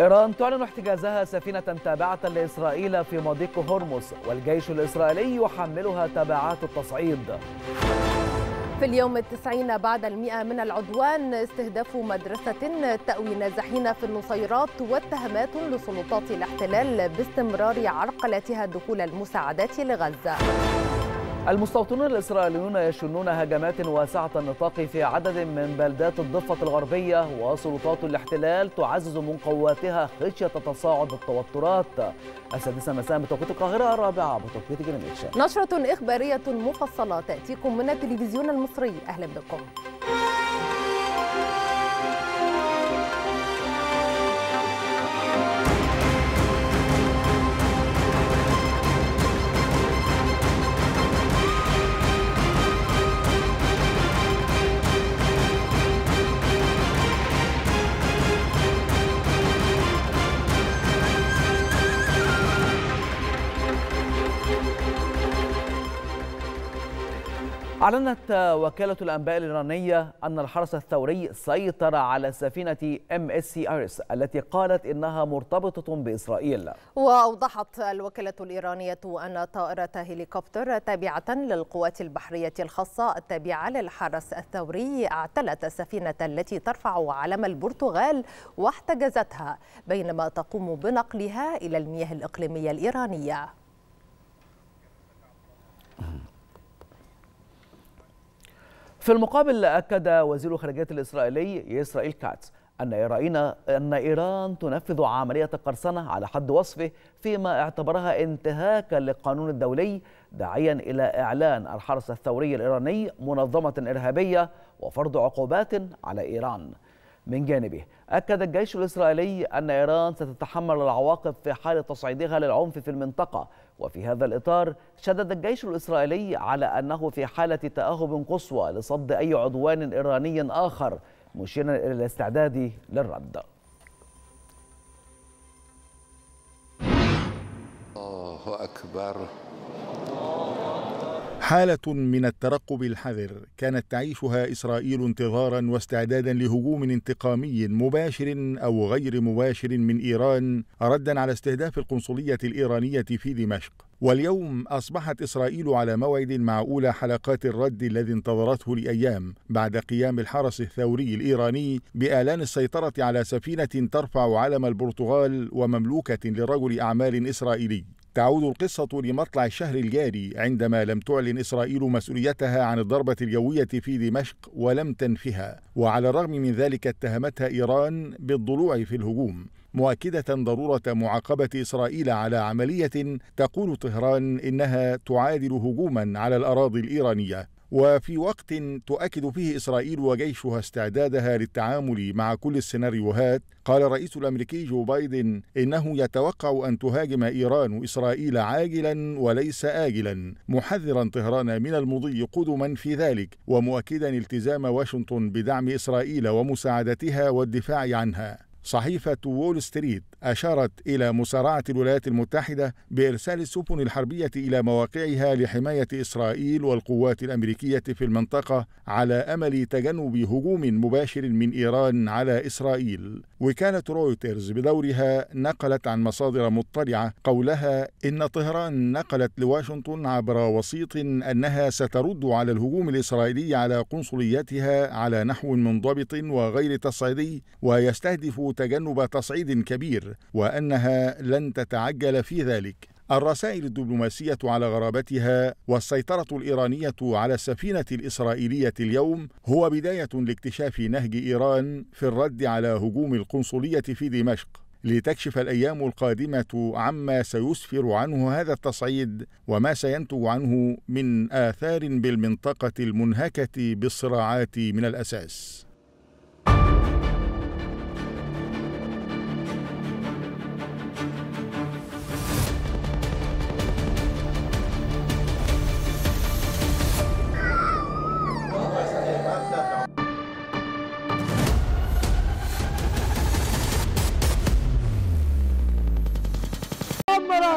إيران تعلن احتجازها سفينة تابعة لإسرائيل في مضيق هرمز والجيش الإسرائيلي يحملها تبعات التصعيد في اليوم التسعين بعد المئة من العدوان استهداف مدرسة تأوي نازحين في النصيرات واتهامات لسلطات الاحتلال باستمرار عرقلتها دخول المساعدات لغزة المستوطنون الإسرائيليون يشنون هجمات واسعة النطاق في عدد من بلدات الضفة الغربية وسلطات الاحتلال تعزز من قواتها خشية تصاعد التوترات السادسة مساء بتوقيت القاهرة الرابعة بتوقيت جرينتش نشرة إخبارية مفصلة تأتيكم من التلفزيون المصري أهلا بكم أعلنت وكالة الأنباء الإيرانية أن الحرس الثوري سيطر على سفينة ام اس سي ارس التي قالت إنها مرتبطة بإسرائيل وأوضحت الوكالة الإيرانية أن طائرة هليكوبتر تابعة للقوات البحرية الخاصة التابعة للحرس الثوري اعتلت السفينة التي ترفع علم البرتغال واحتجزتها بينما تقوم بنقلها إلى المياه الإقليمية الإيرانية في المقابل أكد وزير الخارجية الإسرائيلي يسرائيل كاتس أن إيران أن إيران تنفذ عملية قرصنة على حد وصفه فيما اعتبرها انتهاكا للقانون الدولي داعيا إلى إعلان الحرس الثوري الإيراني منظمة إرهابية وفرض عقوبات على إيران. من جانبه أكد الجيش الإسرائيلي أن إيران ستتحمل العواقب في حال تصعيدها للعنف في المنطقة وفي هذا الإطار شدد الجيش الإسرائيلي على أنه في حالة تأهب قصوى لصد أي عدوان إيراني آخر مشيرا إلى الاستعداد للرد الله أكبر حالة من الترقب الحذر كانت تعيشها إسرائيل انتظارا واستعدادا لهجوم انتقامي مباشر أو غير مباشر من إيران ردا على استهداف القنصلية الإيرانية في دمشق واليوم أصبحت إسرائيل على موعد مع أولى حلقات الرد الذي انتظرته لأيام بعد قيام الحرس الثوري الإيراني بإعلان السيطرة على سفينة ترفع علم البرتغال ومملوكة لرجل أعمال إسرائيلي تعود القصة لمطلع الشهر الجاري عندما لم تعلن إسرائيل مسؤوليتها عن الضربة الجوية في دمشق ولم تنفها وعلى الرغم من ذلك اتهمتها إيران بالضلوع في الهجوم مؤكدة ضرورة معاقبة إسرائيل على عملية تقول طهران إنها تعادل هجوما على الأراضي الإيرانية وفي وقت تؤكد فيه إسرائيل وجيشها استعدادها للتعامل مع كل السيناريوهات قال الرئيس الأمريكي جو بايدن إنه يتوقع أن تهاجم إيران إسرائيل عاجلا وليس آجلا محذرا طهران من المضي قدما في ذلك ومؤكدا التزام واشنطن بدعم إسرائيل ومساعدتها والدفاع عنها صحيفة وول ستريت أشارت إلى مسارعة الولايات المتحدة بإرسال السفن الحربية إلى مواقعها لحماية إسرائيل والقوات الأمريكية في المنطقة على أمل تجنب هجوم مباشر من إيران على إسرائيل. وكالة رويترز بدورها نقلت عن مصادر مطلعة قولها إن طهران نقلت لواشنطن عبر وسيط أنها سترد على الهجوم الإسرائيلي على قنصليتها على نحو منضبط وغير تصعيدي ويستهدف تجنب تصعيد كبير وأنها لن تتعجل في ذلك الرسائل الدبلوماسية على غرابتها والسيطرة الإيرانية على السفينة الإسرائيلية اليوم هو بداية لاكتشاف نهج إيران في الرد على هجوم القنصلية في دمشق لتكشف الأيام القادمة عما سيسفر عنه هذا التصعيد وما سينتج عنه من آثار بالمنطقة المنهكة بالصراعات من الأساس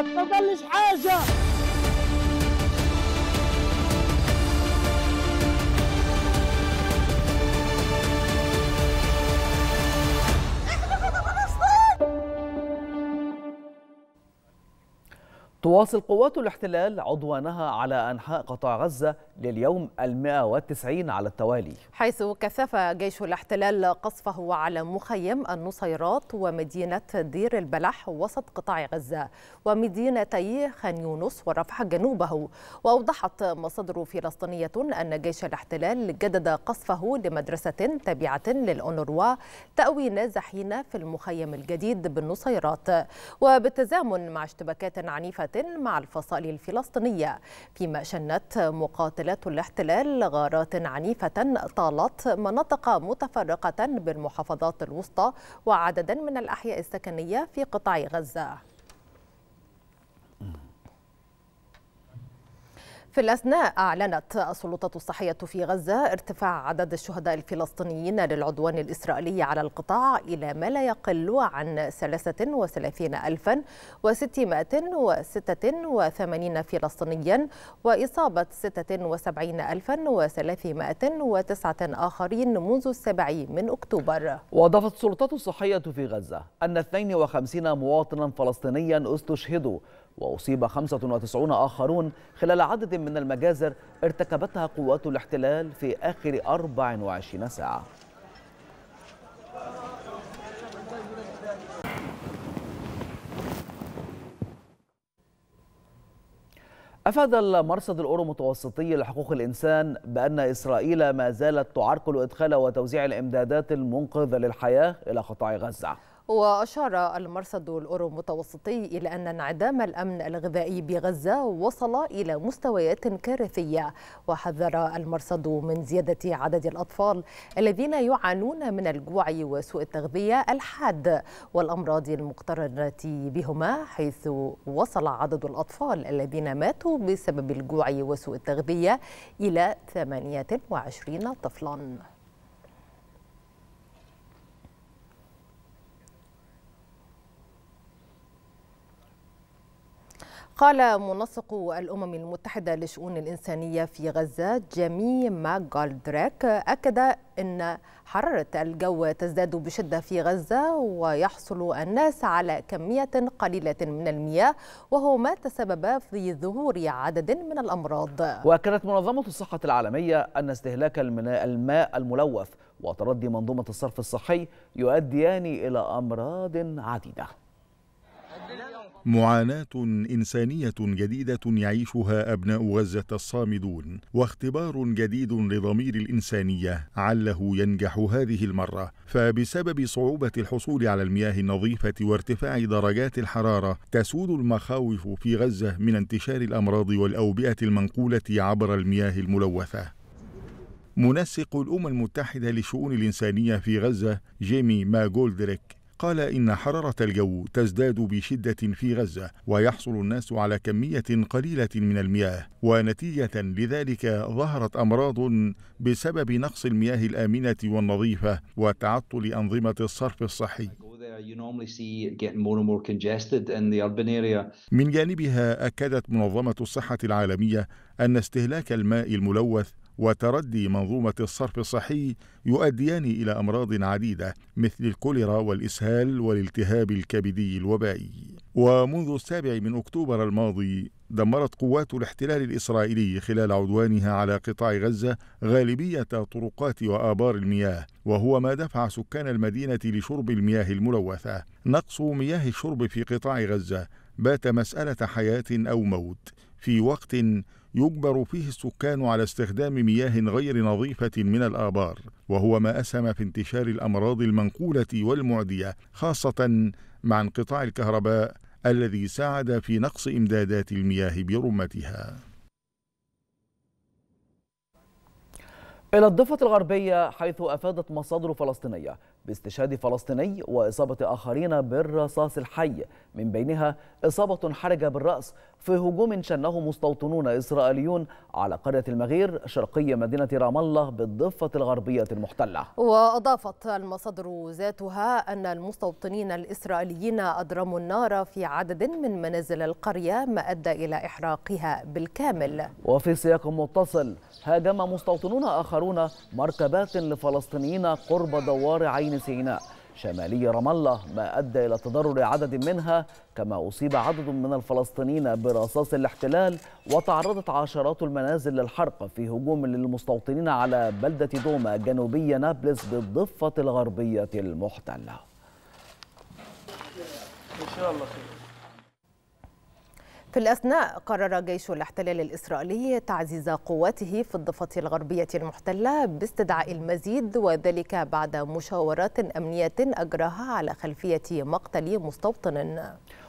ما تضلش حاجه تواصل قوات الاحتلال عدوانها على أنحاء قطاع غزة لليوم المائة والتسعين على التوالي حيث كثف جيش الاحتلال قصفه على مخيم النصيرات ومدينة دير البلح وسط قطاع غزة ومدينتي خان يونس ورفح جنوبه وأوضحت مصادر فلسطينية أن جيش الاحتلال جدد قصفه لمدرسة تابعة للأونروا تأوي نازحين في المخيم الجديد بالنصيرات وبالتزامن مع اشتباكات عنيفة مع الفصائل الفلسطينية فيما شنت مقاتلات الاحتلال غارات عنيفة طالت مناطق متفرقة بالمحافظات الوسطى وعددا من الأحياء السكنية في قطاع غزة في الأثناء أعلنت السلطات الصحية في غزة ارتفاع عدد الشهداء الفلسطينيين للعدوان الإسرائيلي على القطاع إلى ما لا يقل عن 33686 فلسطينيا وإصابة 76309 آخرين منذ السابع من أكتوبر وأضافت السلطات الصحية في غزة أن 52 مواطنا فلسطينيا استشهدوا وأصيب 95 آخرون خلال عدد من المجازر ارتكبتها قوات الاحتلال في آخر 24 ساعة أفاد المرصد الأورو متوسطي لحقوق الإنسان بأن إسرائيل ما زالت تعرقل إدخال وتوزيع الإمدادات المنقذة للحياة إلى قطاع غزة وأشار المرصد الأورو متوسطي إلى أن انعدام الأمن الغذائي بغزة وصل إلى مستويات كارثية وحذر المرصد من زيادة عدد الأطفال الذين يعانون من الجوع وسوء التغذية الحاد والأمراض المقترنة بهما حيث وصل عدد الأطفال الذين ماتوا بسبب الجوع وسوء التغذية إلى 28 طفلاً قال منسق الأمم المتحدة لشؤون الإنسانية في غزة جيمي ماغالدريك أكد أن حرارة الجو تزداد بشدة في غزة ويحصل الناس على كمية قليلة من المياه وهو ما تسبب في ظهور عدد من الأمراض وأكدت منظمة الصحة العالمية أن استهلاك الماء الملوث وتردي منظومة الصرف الصحي يؤديان إلى أمراض عديدة معاناة إنسانية جديدة يعيشها أبناء غزة الصامدون واختبار جديد لضمير الإنسانية عله ينجح هذه المرة فبسبب صعوبة الحصول على المياه النظيفة وارتفاع درجات الحرارة تسود المخاوف في غزة من انتشار الأمراض والأوبئة المنقولة عبر المياه الملوثة منسق الأمم المتحدة لشؤون الإنسانية في غزة جيمي ما جولدريك قال إن حرارة الجو تزداد بشدة في غزة ويحصل الناس على كمية قليلة من المياه ونتيجة لذلك ظهرت أمراض بسبب نقص المياه الآمنة والنظيفة وتعطل أنظمة الصرف الصحي من جانبها أكدت منظمة الصحة العالمية أن استهلاك الماء الملوث وتردي منظومة الصرف الصحي يؤديان إلى أمراض عديدة مثل الكوليرا والإسهال والالتهاب الكبدي الوبائي. ومنذ السابع من أكتوبر الماضي دمرت قوات الاحتلال الإسرائيلي خلال عدوانها على قطاع غزة غالبية طرقات وآبار المياه وهو ما دفع سكان المدينة لشرب المياه الملوثة نقص مياه الشرب في قطاع غزة بات مسألة حياة أو موت في وقت يجبر فيه السكان على استخدام مياه غير نظيفة من الآبار، وهو ما أسهم في انتشار الأمراض المنقولة والمعدية، خاصة مع انقطاع الكهرباء الذي ساعد في نقص إمدادات المياه برمتها. إلى الضفة الغربية حيث أفادت مصادر فلسطينية باستشهاد فلسطيني وإصابة آخرين بالرصاص الحي من بينها إصابة حرجة بالرأس في هجوم شنه مستوطنون إسرائيليون على قرية المغير شرقي مدينة رام الله بالضفة الغربية المحتلة وأضافت المصادر ذاتها أن المستوطنين الإسرائيليين أدرموا النار في عدد من منازل القرية ما أدى إلى إحراقها بالكامل وفي سياق متصل هاجم مستوطنون آخرون مركبات لفلسطينيين قرب دوار عين سيناء شمالي رام الله ما أدى إلى تضرر عدد منها كما أصيب عدد من الفلسطينيين برصاص الاحتلال وتعرضت عشرات المنازل للحرق في هجوم للمستوطنين على بلدة دوما جنوبي نابلس بالضفة الغربية المحتلة إن شاء الله خير في الأثناء قرر جيش الاحتلال الإسرائيلي تعزيز قواته في الضفة الغربية المحتلة باستدعاء المزيد وذلك بعد مشاورات أمنية أجراها على خلفية مقتل مستوطن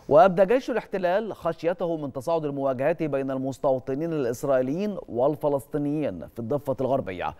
وأبدى جيش الاحتلال خشيته من تصاعد المواجهات بين المستوطنين الإسرائيليين والفلسطينيين في الضفة الغربية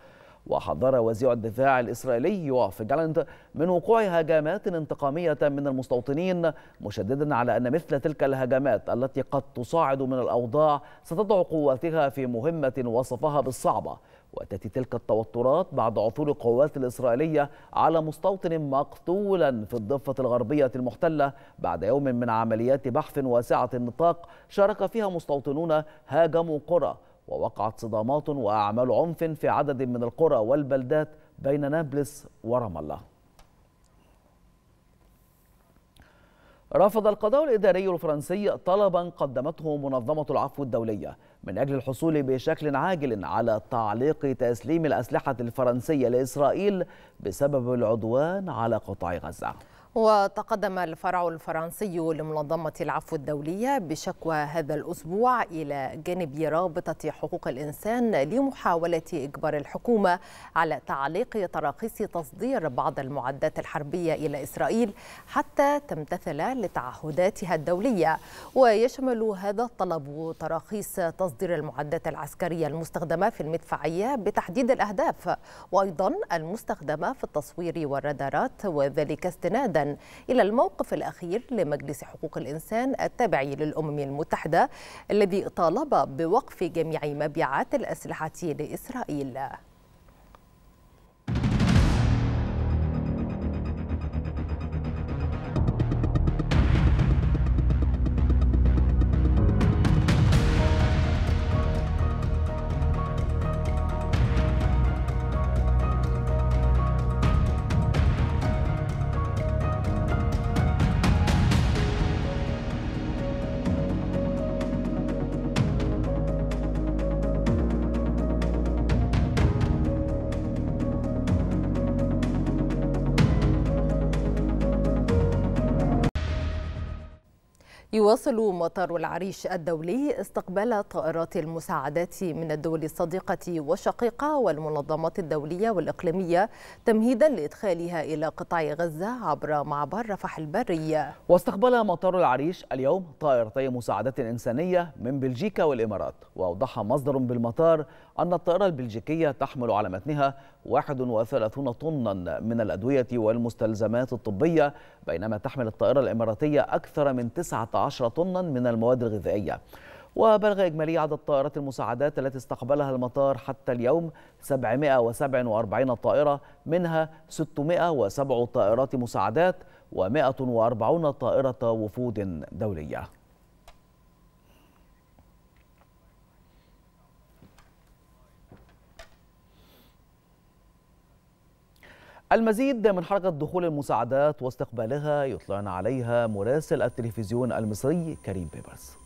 وحذر وزير الدفاع الإسرائيلي يوف جالنت من وقوع هجمات انتقامية من المستوطنين مشددا على أن مثل تلك الهجمات التي قد تصاعد من الأوضاع ستضع قواتها في مهمة وصفها بالصعبة وتأتي تلك التوترات بعد عثور القوات الإسرائيلية على مستوطن مقتولا في الضفة الغربية المحتلة بعد يوم من عمليات بحث واسعة النطاق شارك فيها مستوطنون هاجموا قرى ووقعت صدامات وأعمال عنف في عدد من القرى والبلدات بين نابلس ورام الله رفض القضاء الإداري الفرنسي طلبا قدمته منظمة العفو الدولية من أجل الحصول بشكل عاجل على تعليق تسليم الأسلحة الفرنسية لإسرائيل بسبب العدوان على قطاع غزة وتقدم الفرع الفرنسي لمنظمة العفو الدولية بشكوى هذا الأسبوع إلى جانب رابطة حقوق الإنسان لمحاولة إجبار الحكومة على تعليق تراخيص تصدير بعض المعدات الحربية إلى إسرائيل حتى تمتثل لتعهداتها الدولية ويشمل هذا الطلب تراخيص تصدير المعدات العسكرية المستخدمة في المدفعية بتحديد الأهداف وأيضا المستخدمة في التصوير والرادارات وذلك استنادا إلى الموقف الأخير لمجلس حقوق الإنسان التابع للأمم المتحدة الذي طالب بوقف جميع مبيعات الأسلحة لإسرائيل يواصل مطار العريش الدولي استقبال طائرات المساعدات من الدول الصديقة والشقيقة والمنظمات الدولية والإقليمية تمهيدا لإدخالها إلى قطاع غزة عبر معبر رفح البري واستقبل مطار العريش اليوم طائرتي مساعدات إنسانية من بلجيكا والإمارات وأوضح مصدر بالمطار أن الطائرة البلجيكية تحمل على متنها 31 طنا من الأدوية والمستلزمات الطبية بينما تحمل الطائرة الإماراتية أكثر من 19 طنا من المواد الغذائية وبلغ إجمالي عدد طائرات المساعدات التي استقبلها المطار حتى اليوم 747 طائرة منها 607 طائرات مساعدات و140 طائرة وفود دولية المزيد من حركة دخول المساعدات واستقبالها يطلعنا عليها مراسل التلفزيون المصري كريم بيبرس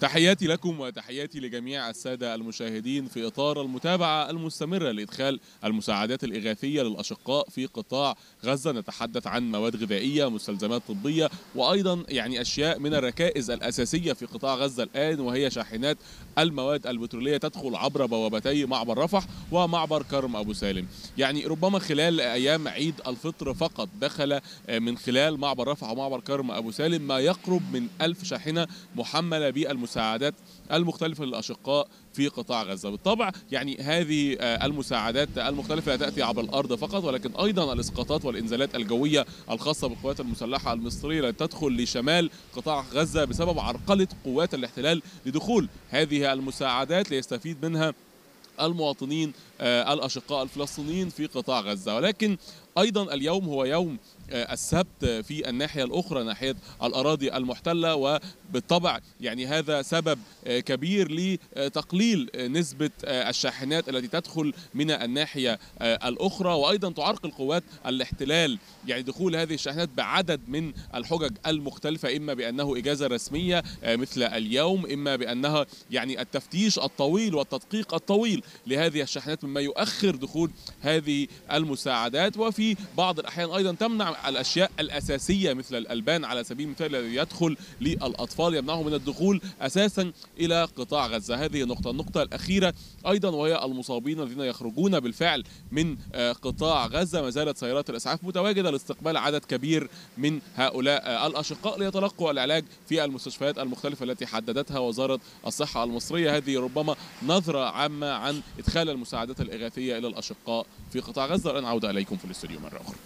تحياتي لكم وتحياتي لجميع السادة المشاهدين في إطار المتابعة المستمرة لإدخال المساعدات الإغاثية للأشقاء في قطاع غزة نتحدث عن مواد غذائية مستلزمات طبية وأيضا يعني أشياء من الركائز الأساسية في قطاع غزة الآن وهي شاحنات المواد البترولية تدخل عبر بوابتي معبر رفح ومعبر كرم أبو سالم يعني ربما خلال أيام عيد الفطر فقط دخل من خلال معبر رفح ومعبر كرم أبو سالم ما يقرب من ألف شاحنة محملة بالمساعدات المساعدات المختلفة للأشقاء في قطاع غزة بالطبع يعني هذه آه، المساعدات المختلفة لا تأتي عبر الأرض فقط ولكن أيضا الإسقاطات والإنزالات الجوية الخاصة بالقوات المسلحة المصرية التي تدخل لشمال قطاع غزة بسبب عرقلة قوات الاحتلال لدخول هذه المساعدات ليستفيد منها المواطنين آه، الأشقاء الفلسطينيين في قطاع غزة ولكن أيضا اليوم هو يوم آه، السبت في الناحية الأخرى ناحية الأراضي المحتلة وبالطبع يعني هذا سبب آه، كبير لتقليل آه، نسبة الشاحنات التي تدخل من الناحية الأخرى وأيضا تعرقل قوات الاحتلال يعني دخول هذه الشاحنات بعدد من الحجج المختلفة إما بأنه إجازة رسمية مثل اليوم إما بأنها يعني التفتيش الطويل والتدقيق الطويل لهذه الشاحنات مما يؤخر دخول هذه المساعدات وفي بعض الأحيان أيضا تمنع الاشياء الاساسيه مثل الالبان على سبيل المثال الذي يدخل للاطفال يمنعهم من الدخول اساسا الى قطاع غزه هذه نقطه النقطه الاخيره ايضا وهي المصابين الذين يخرجون بالفعل من آه، قطاع غزه ما زالت سيارات الاسعاف متواجده لاستقبال عدد كبير من هؤلاء الاشقاء ليتلقوا العلاج في المستشفيات المختلفه التي حددتها وزاره الصحه المصريه هذه ربما نظره عامه عن ادخال المساعدات الاغاثيه الى الاشقاء في قطاع غزه الان عوده اليكم في الاستوديو مره اخرى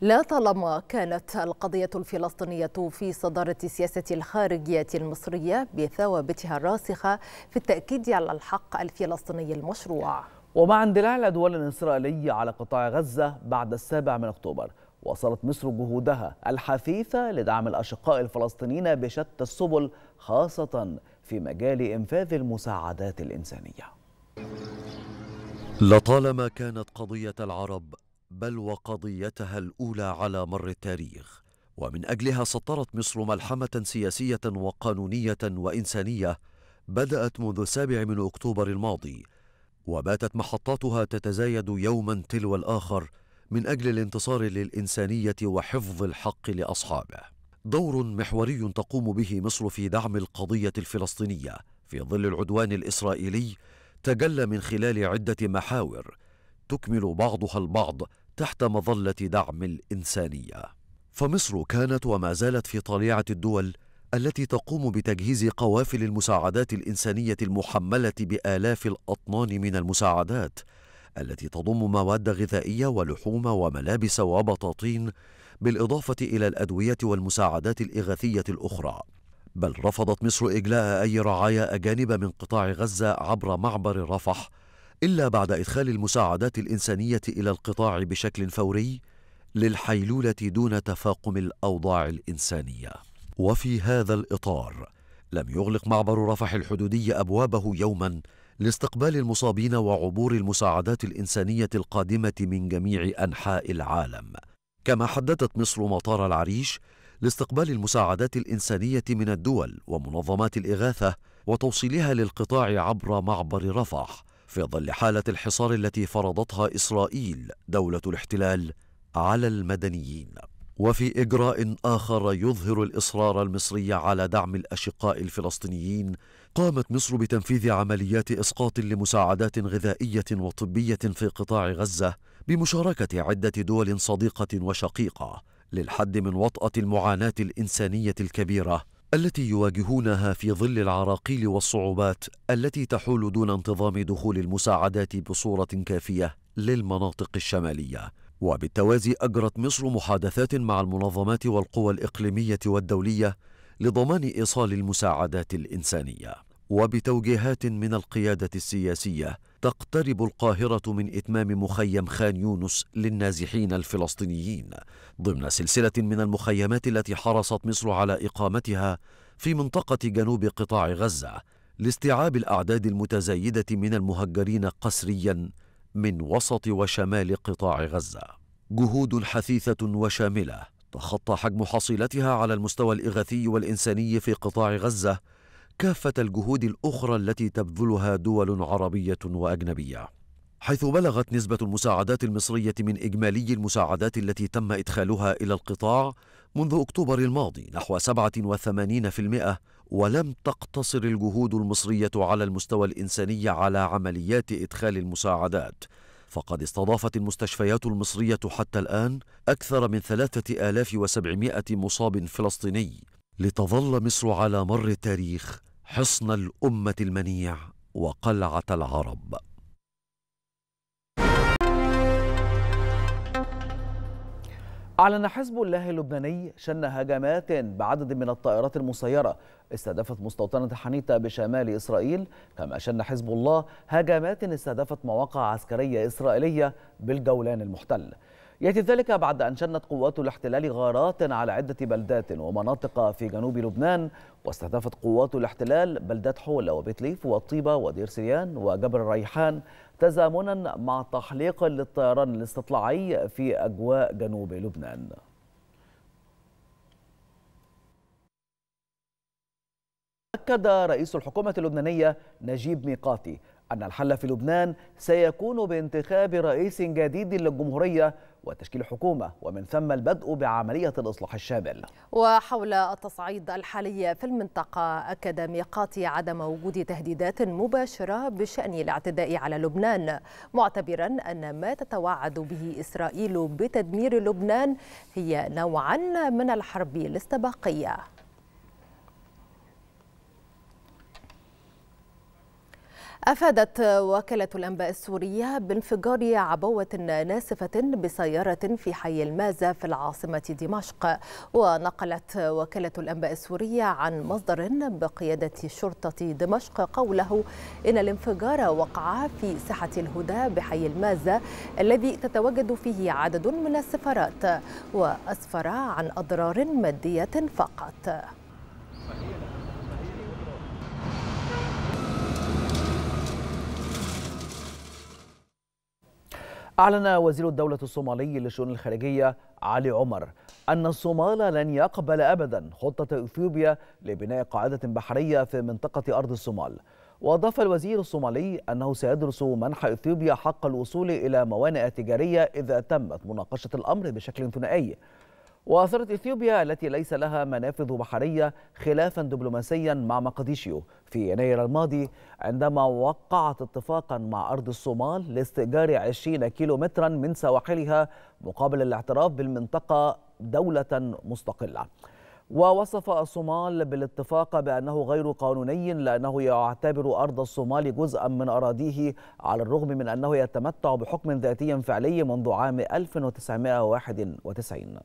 لا طالما كانت القضية الفلسطينية في صدارة سياسة الخارجية المصرية بثوابتها الراسخة في التأكيد على الحق الفلسطيني المشروع ومع اندلاع الأدوال الإسرائيلية على قطاع غزة بعد السابع من أكتوبر واصلت مصر جهودها الحثيثة لدعم الأشقاء الفلسطينيين بشتى السبل خاصة في مجال إنفاذ المساعدات الإنسانية لطالما كانت قضية العرب بل وقضيتها الاولى على مر التاريخ ومن اجلها سطرت مصر ملحمه سياسيه وقانونيه وانسانيه بدات منذ السابع من اكتوبر الماضي وباتت محطاتها تتزايد يوما تلو الاخر من اجل الانتصار للانسانيه وحفظ الحق لاصحابه دور محوري تقوم به مصر في دعم القضيه الفلسطينيه في ظل العدوان الاسرائيلي تجلى من خلال عده محاور تكمل بعضها البعض تحت مظله دعم الانسانيه فمصر كانت وما زالت في طليعه الدول التي تقوم بتجهيز قوافل المساعدات الانسانيه المحمله بالاف الاطنان من المساعدات التي تضم مواد غذائيه ولحوم وملابس وبطاطين بالاضافه الى الادويه والمساعدات الاغاثيه الاخرى بل رفضت مصر اجلاء اي رعايا اجانب من قطاع غزه عبر معبر رفح إلا بعد إدخال المساعدات الإنسانية إلى القطاع بشكل فوري للحيلولة دون تفاقم الأوضاع الإنسانية. وفي هذا الإطار لم يغلق معبر رفح الحدودي أبوابه يوما لاستقبال المصابين وعبور المساعدات الإنسانية القادمة من جميع أنحاء العالم. كما حددت مصر مطار العريش لاستقبال المساعدات الإنسانية من الدول ومنظمات الإغاثة وتوصيلها للقطاع عبر معبر رفح في ظل حالة الحصار التي فرضتها إسرائيل دولة الاحتلال على المدنيين وفي إجراء آخر يظهر الإصرار المصري على دعم الأشقاء الفلسطينيين قامت مصر بتنفيذ عمليات إسقاط لمساعدات غذائية وطبية في قطاع غزة بمشاركة عدة دول صديقة وشقيقة للحد من وطأة المعاناة الإنسانية الكبيرة التي يواجهونها في ظل العراقيل والصعوبات التي تحول دون انتظام دخول المساعدات بصوره كافيه للمناطق الشماليه وبالتوازي اجرت مصر محادثات مع المنظمات والقوى الاقليميه والدوليه لضمان ايصال المساعدات الانسانيه وبتوجيهات من القيادة السياسية تقترب القاهرة من إتمام مخيم خان يونس للنازحين الفلسطينيين ضمن سلسلة من المخيمات التي حرصت مصر على إقامتها في منطقة جنوب قطاع غزة لاستيعاب الأعداد المتزايدة من المهجرين قسريا من وسط وشمال قطاع غزة جهود حثيثة وشاملة تخطى حجم حصيلتها على المستوى الإغاثي والإنساني في قطاع غزة كافه الجهود الاخرى التي تبذلها دول عربيه واجنبيه حيث بلغت نسبة المساعدات المصرية من إجمالي المساعدات التي تم إدخالها إلى القطاع منذ أكتوبر الماضي نحو 87% ولم تقتصر الجهود المصرية على المستوى الإنساني على عمليات إدخال المساعدات فقد استضافت المستشفيات المصرية حتى الآن أكثر من 3700 مصاب فلسطيني لتظل مصر على مر التاريخ حصن الأمة المنيع وقلعة العرب أعلن حزب الله اللبناني شن هجمات بعدد من الطائرات المسيرة استهدفت مستوطنة حنيتة بشمال إسرائيل كما شن حزب الله هجمات استهدفت مواقع عسكرية إسرائيلية بالجولان المحتل يأتي ذلك بعد أن شنت قوات الاحتلال غارات على عدة بلدات ومناطق في جنوب لبنان واستهدفت قوات الاحتلال بلدات حولة وبيتليف وطيبه ودير سريان وجبر الريحان تزامنا مع تحليق للطيران الاستطلاعي في أجواء جنوب لبنان أكد رئيس الحكومة اللبنانية نجيب ميقاتي أن الحل في لبنان سيكون بانتخاب رئيس جديد للجمهورية وتشكيل حكومة ومن ثم البدء بعملية الإصلاح الشامل وحول التصعيد الحالي في المنطقة أكد ميقاتي عدم وجود تهديدات مباشرة بشأن الاعتداء على لبنان معتبرا أن ما تتوعد به إسرائيل بتدمير لبنان هي نوعا من الحرب الاستباقية أفادت وكالة الأنباء السورية بانفجار عبوة ناسفة بسيارة في حي المازة في العاصمة دمشق ونقلت وكالة الأنباء السورية عن مصدر بقيادة شرطة دمشق قوله إن الانفجار وقع في ساحة الهدى بحي المازة الذي تتواجد فيه عدد من السفارات وأسفر عن أضرار مادية فقط أعلن وزير الدولة الصومالي للشؤون الخارجية علي عمر أن الصومال لن يقبل أبدا خطة إثيوبيا لبناء قاعدة بحرية في منطقة أرض الصومال وأضاف الوزير الصومالي أنه سيدرس منح إثيوبيا حق الوصول إلى موانئ تجارية إذا تمت مناقشة الأمر بشكل ثنائي وأثرت إثيوبيا التي ليس لها منافذ بحرية خلافا دبلوماسيا مع مقديشيو في يناير الماضي عندما وقعت اتفاقا مع أرض الصومال لاستئجار 20 كيلومترا من سواحلها مقابل الاعتراف بالمنطقة دولة مستقلة ووصف الصومال بالاتفاق بأنه غير قانوني لأنه يعتبر أرض الصومال جزءا من أراضيه على الرغم من أنه يتمتع بحكم ذاتي فعلي منذ عام 1991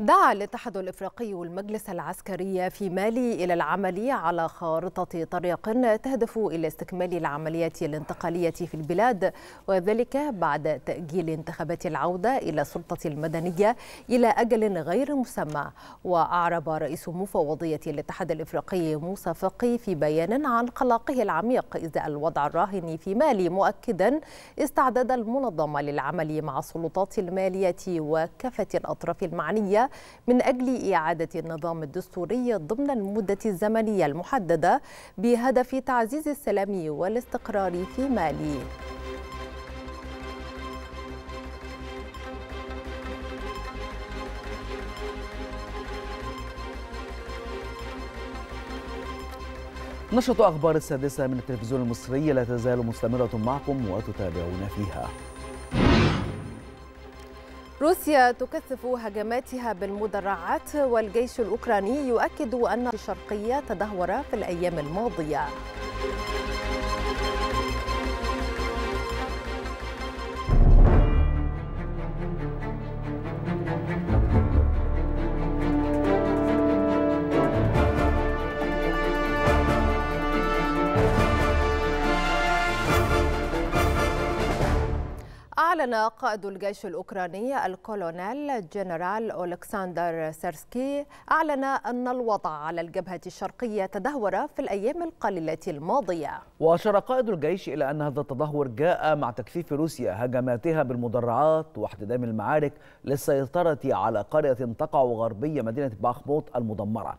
دعا الاتحاد الافريقي والمجلس العسكري في مالي الى العمل على خارطه طريق تهدف الى استكمال العمليات الانتقاليه في البلاد وذلك بعد تاجيل انتخابات العوده الى السلطه المدنيه الى اجل غير مسمى واعرب رئيس مفوضيه الاتحاد الافريقي موسى فقي في بيان عن قلقه العميق ازاء الوضع الراهن في مالي مؤكدا استعداد المنظمه للعمل مع السلطات الماليه وكافه الاطراف المعنيه من أجل إعادة النظام الدستوري ضمن المدة الزمنية المحددة بهدف تعزيز السلام والاستقرار في مالي. نشرة أخبار السادسة من التلفزيون المصري لا تزال مستمرة معكم وتتابعون فيها روسيا تكثف هجماتها بالمدرعات والجيش الأوكراني يؤكد أن الشرقية تدهور في الأيام الماضية أعلن قائد الجيش الأوكراني الكولونيل جنرال ألكسندر سيرسكي أعلن أن الوضع على الجبهة الشرقية تدهور في الأيام القليلة الماضية وأشار قائد الجيش إلى أن هذا التدهور جاء مع تكثيف روسيا هجماتها بالمدرعات واحتدام المعارك للسيطرة على قرية تقع غربية مدينة باخموت المدمرة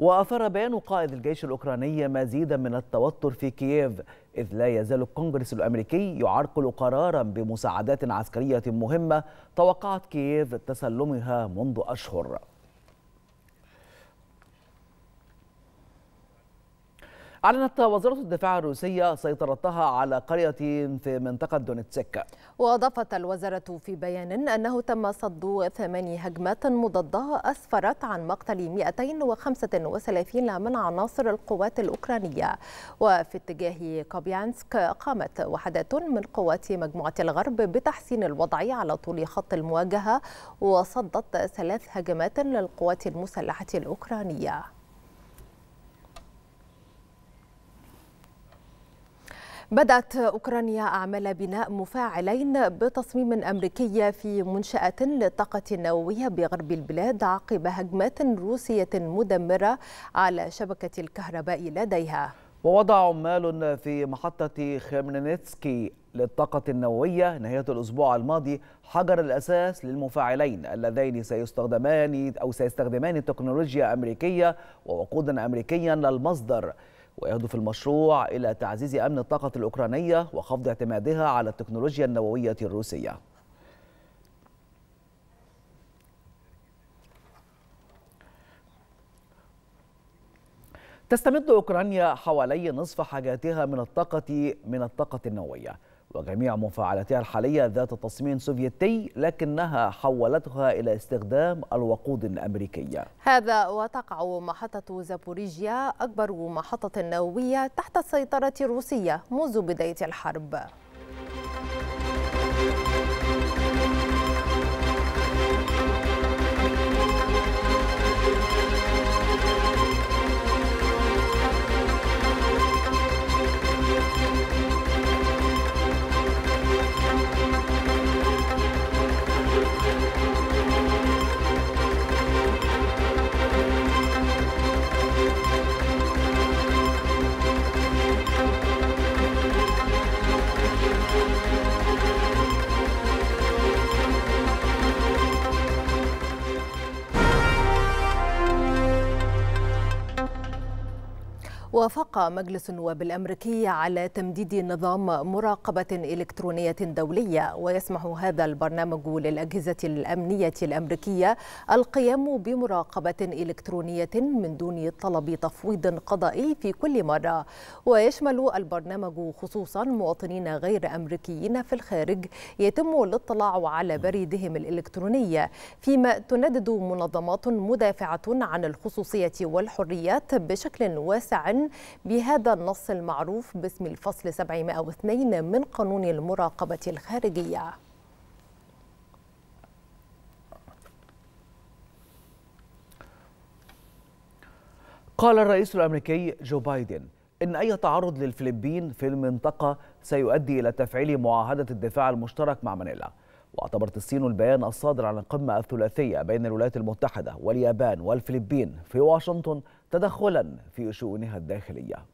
وأثار بيان قائد الجيش الأوكراني مزيدا من التوتر في كييف إذ لا يزال الكونغرس الأمريكي يعرقل قرارا بمساعدات عسكرية مهمة توقعت كييف تسلمها منذ أشهر أعلنت وزارة الدفاع الروسية سيطرتها على قرية في منطقة دونتسك وأضافت الوزارة في بيان أنه تم صد ثماني هجمات مضادة أسفرت عن مقتل 235 من عناصر القوات الأوكرانية وفي اتجاه كوبيانسك قامت وحدات من قوات مجموعة الغرب بتحسين الوضع على طول خط المواجهة وصدت ثلاث هجمات للقوات المسلحة الأوكرانية بدأت أوكرانيا أعمال بناء مفاعلين بتصميم أمريكي في منشأة للطاقة النووية بغرب البلاد عقب هجمات روسية مدمرة على شبكة الكهرباء لديها ووضع عمال في محطة خيمنيتسكي للطاقة النووية نهاية الأسبوع الماضي حجر الأساس للمفاعلين اللذين سيستخدمان أو سيستخدمان تكنولوجيا أمريكية ووقودا أمريكيا للمصدر ويهدف المشروع إلى تعزيز أمن الطاقة الأوكرانية وخفض اعتمادها على التكنولوجيا النووية الروسية تستمد أوكرانيا حوالي نصف حاجاتها من الطاقة من الطاقة النووية وجميع مفاعلاتها الحالية ذات تصميم سوفيتي لكنها حولتها إلى استخدام الوقود الأمريكية هذا وتقع محطة زابوريجيا أكبر محطة نووية تحت السيطرة الروسية منذ بداية الحرب وافق مجلس النواب الامريكي على تمديد نظام مراقبه الكترونيه دوليه ويسمح هذا البرنامج للاجهزه الامنيه الامريكيه القيام بمراقبه الكترونيه من دون طلب تفويض قضائي في كل مره ويشمل البرنامج خصوصا مواطنين غير امريكيين في الخارج يتم الاطلاع على بريدهم الالكتروني فيما تندد منظمات مدافعه عن الخصوصيه والحريات بشكل واسع بهذا النص المعروف باسم الفصل 702 من قانون المراقبة الخارجية قال الرئيس الامريكي جو بايدن ان اي تعرض للفلبين في المنطقه سيؤدي الى تفعيل معاهده الدفاع المشترك مع مانيلا واعتبرت الصين البيان الصادر عن القمه الثلاثيه بين الولايات المتحده واليابان والفلبين في واشنطن تدخلا في شؤونها الداخليه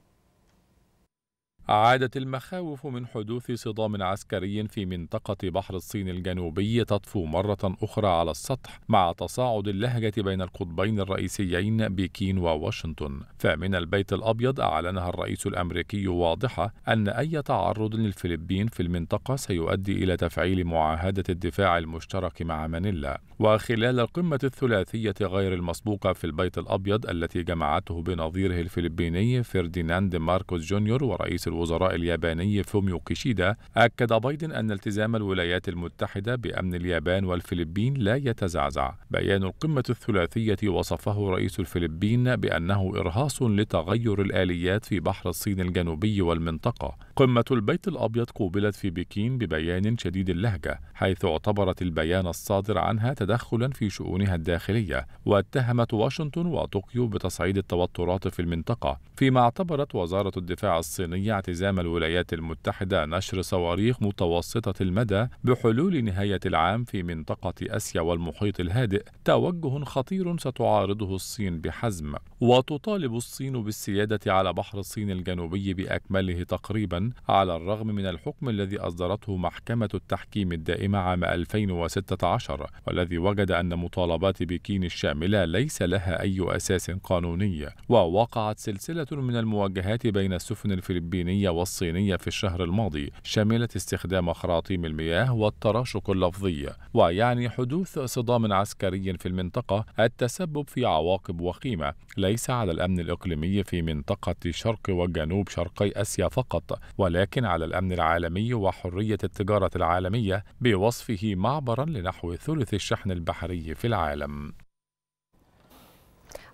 عادت المخاوف من حدوث صدام عسكري في منطقة بحر الصين الجنوبي تطفو مرة أخرى على السطح مع تصاعد اللهجة بين القطبين الرئيسيين بكين وواشنطن، فمن البيت الأبيض أعلنها الرئيس الأمريكي واضحة أن أي تعرض للفلبين في المنطقة سيؤدي إلى تفعيل معاهدة الدفاع المشترك مع مانيلا، وخلال القمة الثلاثية غير المسبوقة في البيت الأبيض التي جمعته بنظيره الفلبيني فرديناند ماركوس جونيور ورئيس الوزراء الياباني فوميو كيشيدا أكد بايدن أن التزام الولايات المتحدة بأمن اليابان والفلبين لا يتزعزع بيان القمة الثلاثية وصفه رئيس الفلبين بأنه إرهاص لتغير الآليات في بحر الصين الجنوبي والمنطقة قمة البيت الأبيض قوبلت في بكين ببيان شديد اللهجة حيث اعتبرت البيان الصادر عنها تدخلا في شؤونها الداخلية واتهمت واشنطن وطوكيو بتصعيد التوترات في المنطقة فيما اعتبرت وزارة الدفاع الصينية التزام الولايات المتحدة نشر صواريخ متوسطة المدى بحلول نهاية العام في منطقة آسيا والمحيط الهادئ توجه خطير ستعارضه الصين بحزم وتطالب الصين بالسيادة على بحر الصين الجنوبي بأكمله تقريبا على الرغم من الحكم الذي أصدرته محكمة التحكيم الدائمة عام 2016 والذي وجد أن مطالبات بكين الشاملة ليس لها أي أساس قانوني ووقعت سلسلة من المواجهات بين السفن الفلبينية اليابانية والصينية في الشهر الماضي شملت استخدام خراطيم المياه والتراشق اللفظي ويعني حدوث صدام عسكري في المنطقة التسبب في عواقب وخيمة ليس على الأمن الإقليمي في منطقة شرق وجنوب شرقي آسيا فقط ولكن على الأمن العالمي وحرية التجارة العالمية بوصفه معبرا لنحو ثلث الشحن البحري في العالم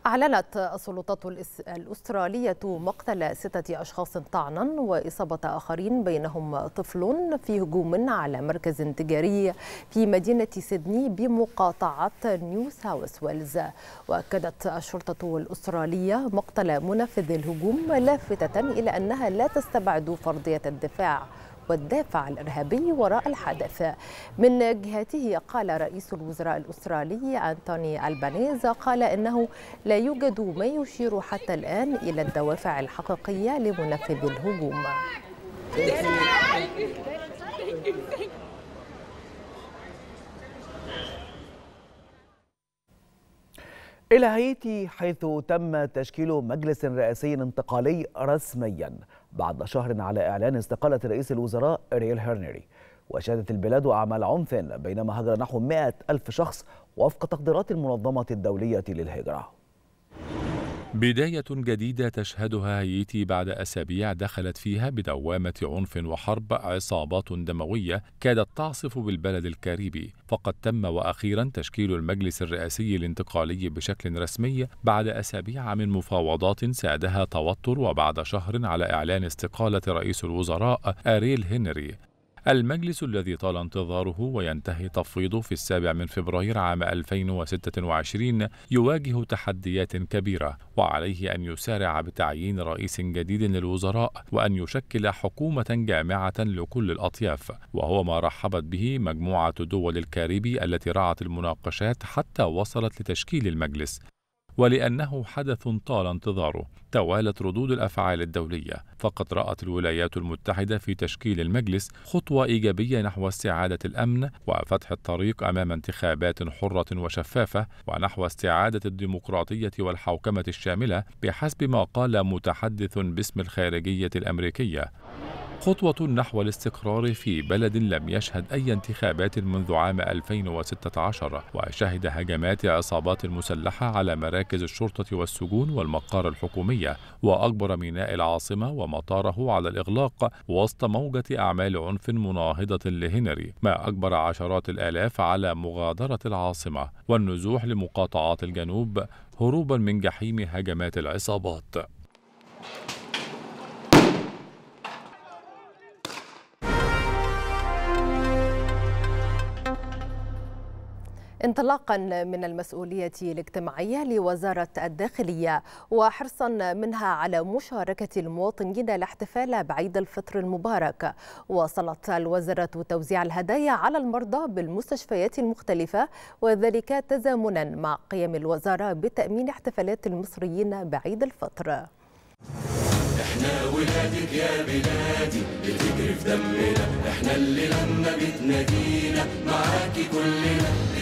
أعلنت السلطات الأسترالية مقتل ستة أشخاص طعنا وإصابة آخرين بينهم طفل في هجوم على مركز تجاري في مدينة سيدني بمقاطعة نيو ساوث ويلز وأكدت الشرطة الأسترالية مقتل منفذ الهجوم لافتة إلى أنها لا تستبعد فرضية الدفاع والدافع الإرهابي وراء الحدث من جهته قال رئيس الوزراء الأسترالي أنتوني ألبانيز قال إنه لا يوجد ما يشير حتى الآن إلى الدوافع الحقيقية لمنفذ الهجوم إلى هايتي حيث تم تشكيل مجلس رئاسي انتقالي رسمياً بعد شهر على إعلان استقالة رئيس الوزراء ريل هيرنري وشهدت البلاد أعمال عنف بينما هجر نحو 100 ألف شخص وفق تقديرات المنظمة الدولية للهجرة بداية جديدة تشهدها هايتي بعد أسابيع دخلت فيها بدوامة عنف وحرب عصابات دموية كادت تعصف بالبلد الكاريبي فقد تم وأخيرا تشكيل المجلس الرئاسي الانتقالي بشكل رسمي بعد أسابيع من مفاوضات سادها توتر وبعد شهر على إعلان استقالة رئيس الوزراء أريل هنري المجلس الذي طال انتظاره وينتهي تفويضه في السابع من فبراير عام 2026 يواجه تحديات كبيرة وعليه أن يسارع بتعيين رئيس جديد للوزراء وأن يشكل حكومة جامعة لكل الأطياف وهو ما رحبت به مجموعة دول الكاريبي التي رعت المناقشات حتى وصلت لتشكيل المجلس ولأنه حدث طال انتظاره توالت ردود الأفعال الدولية فقد رأت الولايات المتحدة في تشكيل المجلس خطوة إيجابية نحو استعادة الأمن وفتح الطريق أمام انتخابات حرة وشفافة ونحو استعادة الديمقراطية والحوكمة الشاملة بحسب ما قال متحدث باسم الخارجية الأمريكية خطوة نحو الاستقرار في بلد لم يشهد أي انتخابات منذ عام 2016 وشهد هجمات عصابات مسلحة على مراكز الشرطة والسجون والمقار الحكومية وأجبر ميناء العاصمة ومطاره على الإغلاق وسط موجة أعمال عنف مناهضة لهنري ما أجبر عشرات الآلاف على مغادرة العاصمة والنزوح لمقاطعات الجنوب هروبا من جحيم هجمات العصابات انطلاقا من المسؤولية الاجتماعية لوزارة الداخلية وحرصا منها على مشاركة المواطنين الاحتفال بعيد الفطر المبارك واصلت الوزارة توزيع الهدايا على المرضى بالمستشفيات المختلفة وذلك تزامنا مع قيام الوزارة بتأمين احتفالات المصريين بعيد الفطر احنا ولادك يا بلادي بتجري في دمنا احنا اللي لما بتنادينا معاكي كلنا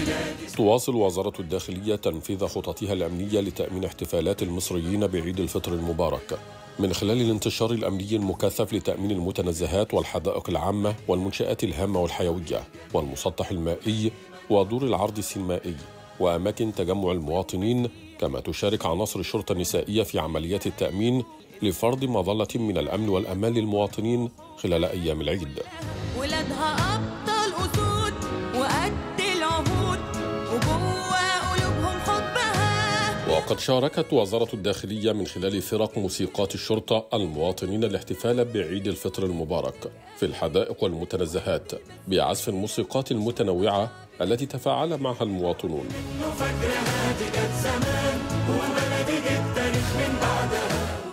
تواصل وزارة الداخلية تنفيذ خططها الأمنية لتأمين احتفالات المصريين بعيد الفطر المبارك من خلال الانتشار الأمني المكثف لتأمين المتنزهات والحدائق العامة والمنشآت الهامة والحيوية والمسطح المائي ودور العرض السينمائي وأماكن تجمع المواطنين كما تشارك عناصر الشرطة النسائية في عمليات التأمين لفرض مظلة من الأمن والأمان للمواطنين خلال أيام العيد ولادها وقد شاركت وزارة الداخلية من خلال فرق موسيقات الشرطة المواطنين الاحتفال بعيد الفطر المبارك في الحدائق والمتنزهات بعزف الموسيقات المتنوعة التي تفاعل معها المواطنون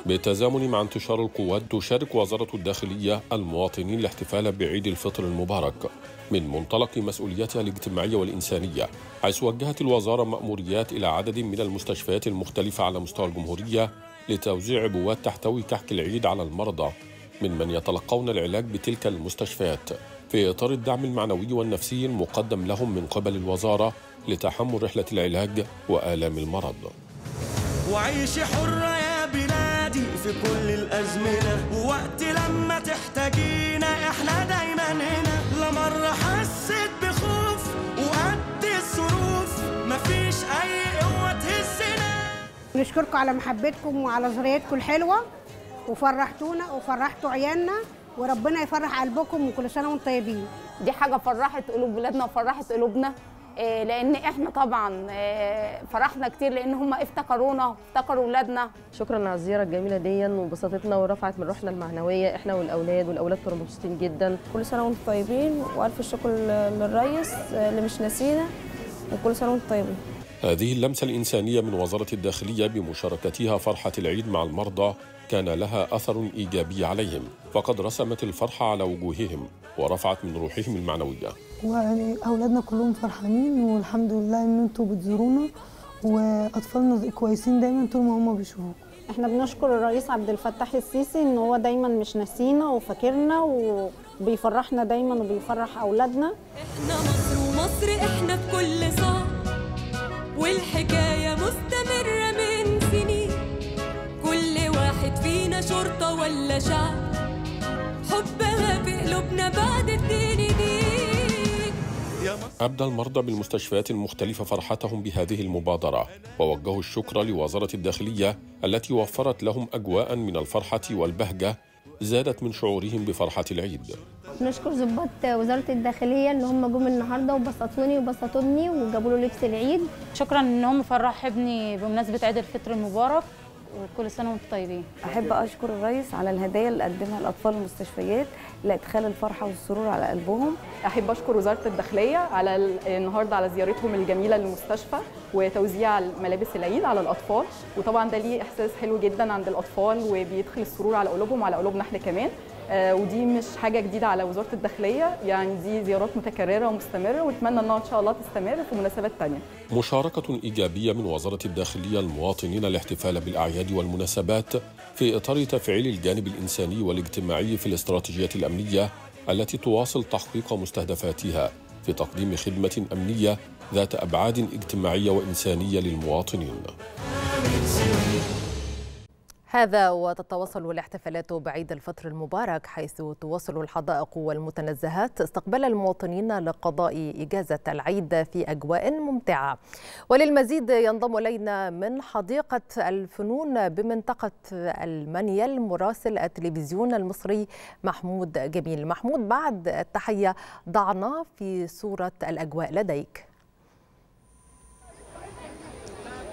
بالتزامن مع انتشار القوات تشارك وزارة الداخلية المواطنين الاحتفال بعيد الفطر المبارك من منطلق مسؤوليتها الاجتماعية والإنسانية حيث وجهت الوزارة مأموريات إلى عدد من المستشفيات المختلفة على مستوى الجمهورية لتوزيع عبوات تحتوي كحك العيد على المرضى من من يتلقون العلاج بتلك المستشفيات في إطار الدعم المعنوي والنفسي المقدم لهم من قبل الوزارة لتحمل رحلة العلاج وآلام المرض وعيشي حرة يا بلادي في كل الأزمنة ووقت لما تحتاجينا إحنا دايما هنا لا مرة حسيت بخوف وقد الظروف مفيش أي قوة تهزنا نشكركم على محبتكم وعلى ذريتكم الحلوة وفرحتونا وفرحتوا عيالنا وربنا يفرح قلبكم وكل سنه وانتم طيبين دي حاجه فرحت قلوب ولادنا وفرحت قلوبنا آه، لان احنا طبعا آه، فرحنا كتير لان هم افتكرونا افتكروا اولادنا شكرا على الزياره الجميله دي وبسطتنا ورفعت من روحنا المعنويه احنا والاولاد والاولاد كانوا مبسوطين جدا كل سنه وانتم طيبين والف شكر للريس آه، اللي مش ناسينا وكل سنه وانتم طيبين هذه اللمسة الإنسانية من وزارة الداخلية بمشاركتها فرحة العيد مع المرضى كان لها أثر إيجابي عليهم فقد رسمت الفرحة على وجوههم ورفعت من روحهم المعنوية ويعني أولادنا كلهم فرحانين والحمد لله إن أنتوا بتزورونا وأطفالنا كويسين دايما طول ما هم بيشوفوكم احنا بنشكر الرئيس عبد الفتاح السيسي ان هو دايما مش ناسينا وفاكرنا وبيفرحنا دايما وبيفرح اولادنا احنا مصر ومصر احنا كل صعب والحكايه مستمره من سنين كل واحد فينا شرطه ولا شعب بقلوبنا بعد الدين دي أبدى المرضى بالمستشفيات المختلفة فرحتهم بهذه المبادرة ووجهوا الشكر لوزارة الداخلية التي وفرت لهم أجواء من الفرحة والبهجة زادت من شعورهم بفرحة العيد نشكر ضباط وزارة الداخلية إن هم جم النهاردة وبسطوني وبسطوني وجابوا له لبس العيد شكرا إن هم فرح ابني بمناسبة عيد الفطر المبارك وكل سنه وانتم طيبين احب اشكر الرئيس على الهدايا اللي قدمها لاطفال المستشفيات لادخال الفرحه والسرور على قلبهم احب اشكر وزاره الداخليه على النهارده على زيارتهم الجميله للمستشفى وتوزيع ملابس العيد على الاطفال وطبعا ده ليه احساس حلو جدا عند الاطفال وبيدخل السرور على قلوبهم وعلى قلوبنا احنا كمان آه، ودي مش حاجه جديده على وزاره الداخليه يعني دي زيارات متكرره ومستمره ونتمنى انها ان شاء الله تستمر في مناسبات ثانيه مشاركه ايجابيه من وزاره الداخليه المواطنين الاحتفال بالاعياد والمناسبات في اطار تفعيل الجانب الانساني والاجتماعي في الاستراتيجيه الامنيه التي تواصل تحقيق مستهدفاتها في تقديم خدمه امنيه ذات ابعاد اجتماعيه وانسانيه للمواطنين. هذا وتتواصل الاحتفالات بعيد الفطر المبارك حيث تواصل الحدائق والمتنزهات استقبال المواطنين لقضاء إجازة العيد في أجواء ممتعة وللمزيد ينضم إلينا من حديقة الفنون بمنطقة المنيل مراسل التلفزيون المصري محمود جميل محمود بعد التحية ضعنا في صورة الأجواء لديك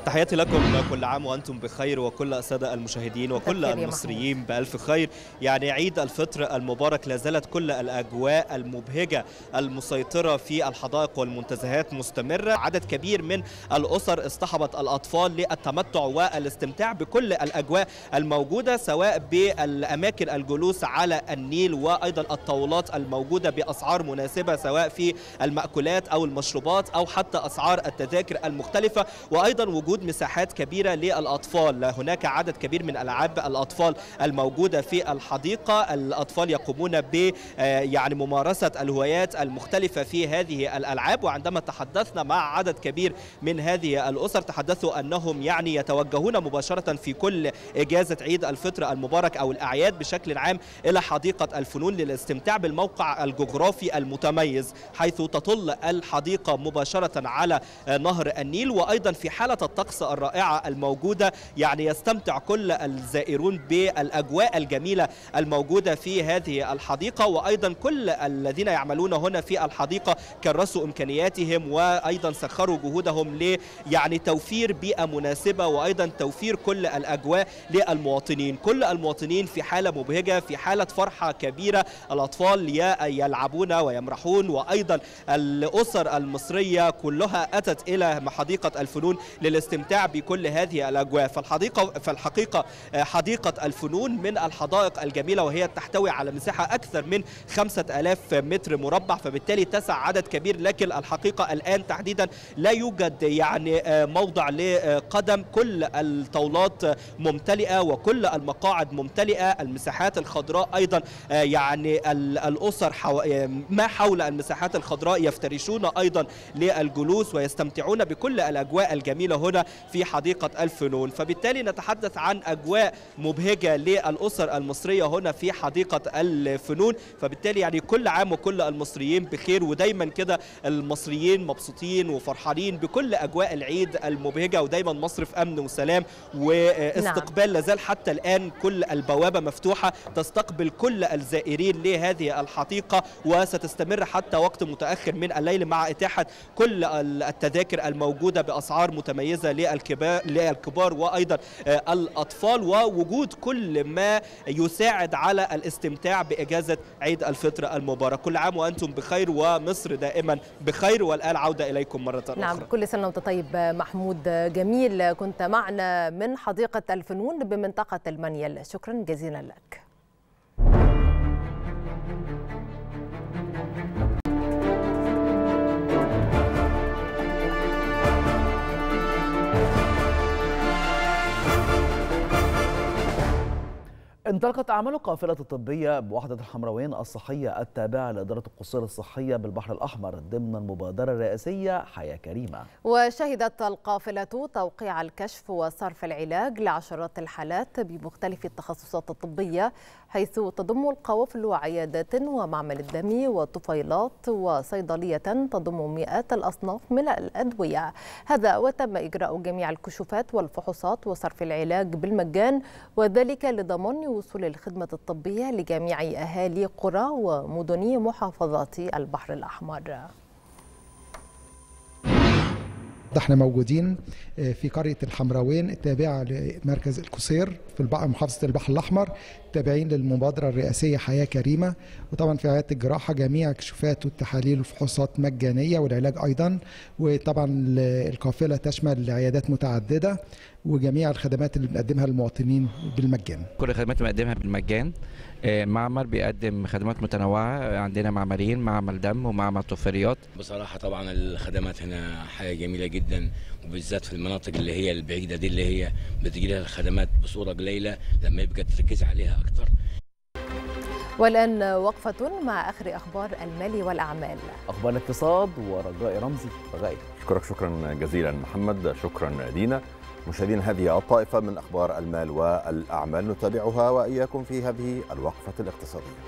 تحياتي لكم كل عام وأنتم بخير وكل السادة المشاهدين وكل المصريين بألف خير يعني عيد الفطر المبارك لازالت كل الأجواء المبهجة المسيطرة في الحدائق والمنتزهات مستمرة عدد كبير من الأسر اصطحبت الأطفال للتمتع والاستمتاع بكل الأجواء الموجودة سواء بالأماكن الجلوس على النيل وأيضا الطاولات الموجودة بأسعار مناسبة سواء في المأكولات أو المشروبات أو حتى أسعار التذاكر المختلفة وأيضا وجود وجود مساحات كبيرة للأطفال هناك عدد كبير من ألعاب الأطفال الموجودة في الحديقة الأطفال يقومون ب آه، يعني ممارسة الهوايات المختلفة في هذه الألعاب وعندما تحدثنا مع عدد كبير من هذه الأسر تحدثوا أنهم يعني يتوجهون مباشرة في كل إجازة عيد الفطر المبارك أو الأعياد بشكل عام إلى حديقة الفنون للاستمتاع بالموقع الجغرافي المتميز حيث تطل الحديقة مباشرة على آه، نهر النيل وأيضا في حالة الطقس الطقس الرائعة الموجودة يعني يستمتع كل الزائرون بالأجواء الجميلة الموجودة في هذه الحديقة وأيضا كل الذين يعملون هنا في الحديقة كرسوا إمكانياتهم وأيضا سخروا جهودهم ل يعني توفير بيئة مناسبة وأيضا توفير كل الأجواء للمواطنين كل المواطنين في حالة مبهجة في حالة فرحة كبيرة الأطفال يلعبون ويمرحون وأيضا الأسر المصرية كلها أتت إلى حديقة الفنون للاستمتاع الاستمتاع بكل هذه الاجواء فالحديقه فالحقيقه آه، حديقه الفنون من الحدائق الجميله وهي تحتوي على مساحه اكثر من 5000 متر مربع فبالتالي تسع عدد كبير لكن الحقيقه الان تحديدا لا يوجد يعني آه، موضع لقدم كل الطاولات ممتلئه وكل المقاعد ممتلئه المساحات الخضراء ايضا آه، يعني الاسر حو... ما حول المساحات الخضراء يفترشون ايضا للجلوس ويستمتعون بكل الاجواء الجميله هنا في حديقة الفنون فبالتالي نتحدث عن أجواء مبهجة للأسر المصرية هنا في حديقة الفنون فبالتالي يعني كل عام وكل المصريين بخير ودايما كده المصريين مبسوطين وفرحانين بكل أجواء العيد المبهجة ودايما مصر في أمن وسلام واستقبال نعم. لازال حتى الآن كل البوابة مفتوحة تستقبل كل الزائرين لهذه الحديقة وستستمر حتى وقت متأخر من الليل مع إتاحة كل التذاكر الموجودة بأسعار متميزة مميزه للكبار وايضا آه، الاطفال ووجود كل ما يساعد على الاستمتاع باجازه عيد الفطر المبارك كل عام وانتم بخير ومصر دائما بخير والان عوده اليكم مره اخرى نعم كل سنه وانت طيب آه، محمود آه، جميل كنت معنا من حديقه الفنون بمنطقه المنيل شكرا جزيلا لك انطلقت أعمال القافلة الطبية بوحدة الحمراوين الصحية التابعة لإدارة القصور الصحية بالبحر الأحمر ضمن المبادرة الرئاسية حياة كريمة وشهدت القافلة توقيع الكشف وصرف العلاج لعشرات الحالات بمختلف التخصصات الطبية حيث تضم القوافل عيادات ومعمل الدم وطفيلات وصيدلية تضم مئات الأصناف من الأدوية هذا وتم إجراء جميع الكشوفات والفحوصات وصرف العلاج بالمجان وذلك لضمان وصول الخدمة الطبية لجميع أهالي قرى ومدن محافظات البحر الأحمر ده احنا موجودين آه، في قرية الحمراوين التابعة لمركز القصير في محافظة البحر الأحمر تابعين للمبادرة الرئاسية حياة كريمة وطبعا في عيادة الجراحة جميع الكشوفات والتحاليل والفحوصات مجانية والعلاج أيضا وطبعا القافلة تشمل عيادات متعددة وجميع الخدمات اللي بنقدمها للمواطنين بالمجان كل الخدمات اللي بنقدمها بالمجان آه، معمر بيقدم خدمات متنوعة عندنا معملين معمل دم ومعمل طفيليات بصراحة طبعا الخدمات هنا حاجة جميلة جدا وبالذات في المناطق اللي هي البعيدة دي اللي هي بتجي لها الخدمات بصورة قليلة لما يبقى تركز عليها أكتر والآن وقفة مع آخر أخبار المال والأعمال أخبار الاقتصاد ورجاء رمزي رجائي أشكرك شكرا جزيلا محمد شكرا دينا مشاهدين هذه الطائفة من أخبار المال والأعمال نتابعها وإياكم في هذه الوقفة الاقتصادية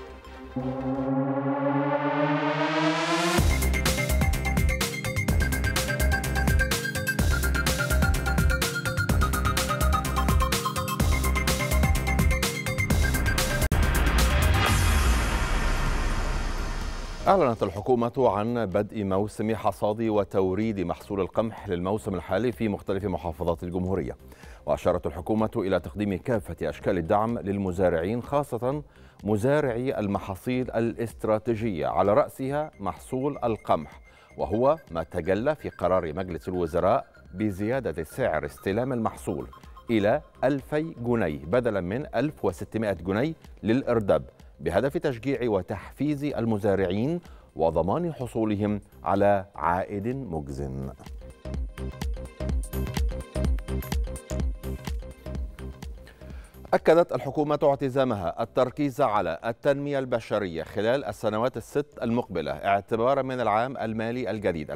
أعلنت الحكومة عن بدء موسم حصاد وتوريد محصول القمح للموسم الحالي في مختلف محافظات الجمهورية وأشارت الحكومة إلى تقديم كافة أشكال الدعم للمزارعين خاصة مزارعي المحاصيل الاستراتيجية على رأسها محصول القمح وهو ما تجلى في قرار مجلس الوزراء بزيادة سعر استلام المحصول إلى 2000 جنيه بدلا من 1600 جنيه للإرداب بهدف تشجيع وتحفيز المزارعين وضمان حصولهم على عائد مجزٍ. أكدت الحكومة اعتزامها التركيز على التنمية البشرية خلال السنوات الست المقبلة اعتبارا من العام المالي الجديد 2024-2025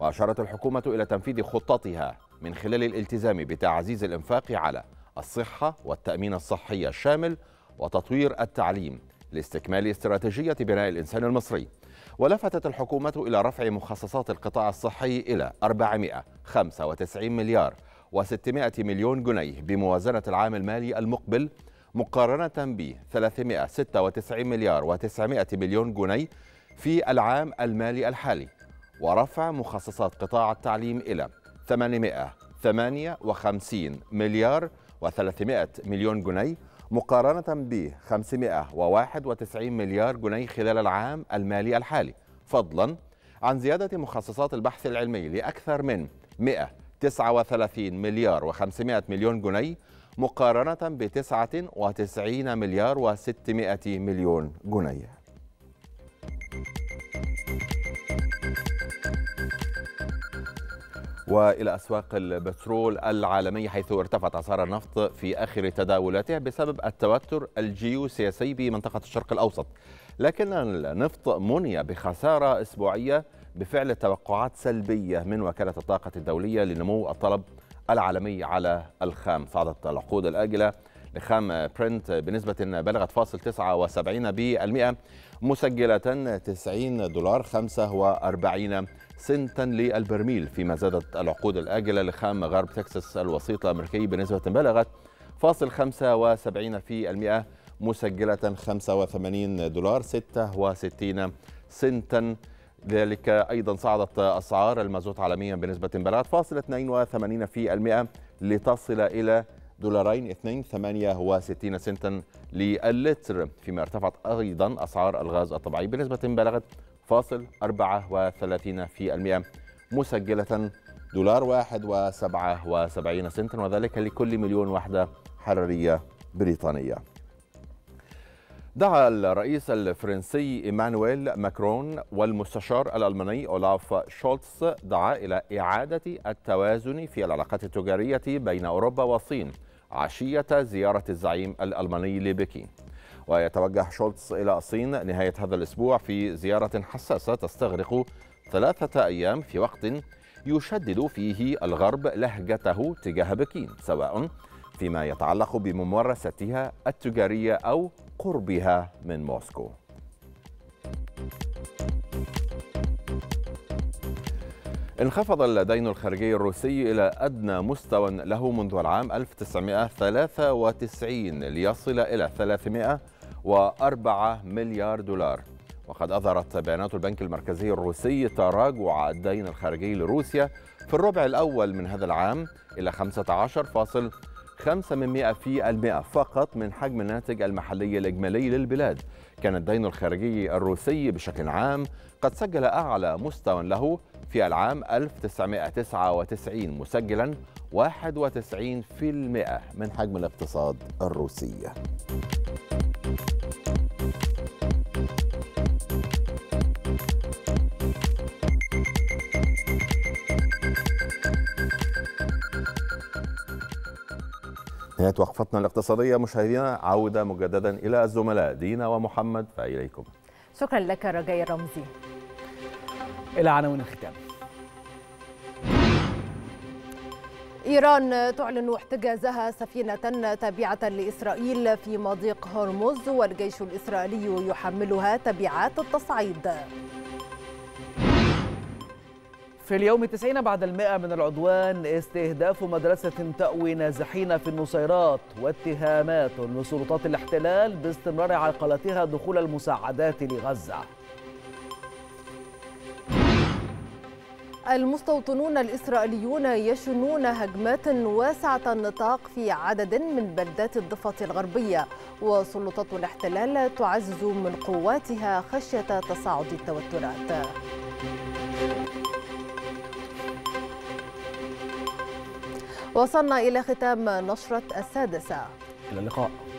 وأشارت الحكومة إلى تنفيذ خطتها من خلال الالتزام بتعزيز الإنفاق على الصحة والتأمين الصحي الشامل وتطوير التعليم لاستكمال استراتيجية بناء الإنسان المصري ولفتت الحكومة إلى رفع مخصصات القطاع الصحي إلى 495 مليار و600 مليون جنيه بموازنة العام المالي المقبل مقارنة ب 396 مليار و900 مليون جنيه في العام المالي الحالي ورفع مخصصات قطاع التعليم إلى 858 مليار و300 مليون جنيه مقارنة ب 591 مليار جنيه خلال العام المالي الحالي فضلا عن زيادة مخصصات البحث العلمي لأكثر من 139 مليار و500 مليون جنيه مقارنة ب 99 مليار و600 مليون جنيه والى اسواق البترول العالميه حيث ارتفعت اسعار النفط في اخر تداولاته بسبب التوتر الجيوسياسي بمنطقه الشرق الاوسط لكن النفط مني بخساره اسبوعيه بفعل توقعات سلبيه من وكاله الطاقه الدوليه لنمو الطلب العالمي على الخام صعدت العقود الاجله لخام برنت بنسبة بلغت فاصل 79 بالمئة مسجلة 90 دولار 45 سنتا للبرميل فيما زادت العقود الآجلة لخام غرب تكساس الوسيط الأمريكي بنسبة بلغت فاصل 75 في المئة مسجلة 85 دولار 66 سنتا ذلك أيضا صعدت أسعار المازوت عالميا بنسبة بلغت فاصل 82 في المئة لتصل إلى دولارين 2.68 سنتا للتر فيما ارتفعت أيضا أسعار الغاز الطبيعي بنسبة بلغت فاصل 34% مسجلة دولار واحد وسبعة وسبعين سنتا وذلك لكل مليون وحدة حرارية بريطانية دعا الرئيس الفرنسي إيمانويل ماكرون والمستشار الألماني أولاف شولتز دعا إلى إعادة التوازن في العلاقات التجارية بين أوروبا والصين عشية زيارة الزعيم الألماني لبكين ويتوجه شولتز إلى الصين نهاية هذا الأسبوع في زيارة حساسة تستغرق ثلاثة أيام في وقت يشدد فيه الغرب لهجته تجاه بكين سواء فيما يتعلق بممارستها التجارية أو قربها من موسكو انخفض الدين الخارجي الروسي إلى أدنى مستوى له منذ العام 1993 ليصل إلى 300 و4 مليار دولار وقد أظهرت بيانات البنك المركزي الروسي تراجع الدين الخارجي لروسيا في الربع الأول من هذا العام إلى 15.5% في المئة فقط من حجم الناتج المحلي الإجمالي للبلاد كان الدين الخارجي الروسي بشكل عام قد سجل أعلى مستوى له في العام 1999 مسجلا 91% من حجم الاقتصاد الروسي نهاية وقفتنا الاقتصادية مشاهدينا عودة مجددا إلى الزملاء دينا ومحمد فإليكم شكرا لك رجاء رمزي إلى عناوين الختام إيران تعلن احتجازها سفينة تابعة لإسرائيل في مضيق هرمز والجيش الإسرائيلي يحملها تبعات التصعيد في اليوم التسعين بعد المئة من العدوان استهداف مدرسة تأوي نازحين في النصيرات واتهامات لسلطات الاحتلال باستمرار عرقلتها دخول المساعدات لغزة المستوطنون الإسرائيليون يشنون هجمات واسعة النطاق في عدد من بلدات الضفة الغربية وسلطات الاحتلال تعزز من قواتها خشية تصاعد التوترات وصلنا إلى ختام نشرة السادسة إلى اللقاء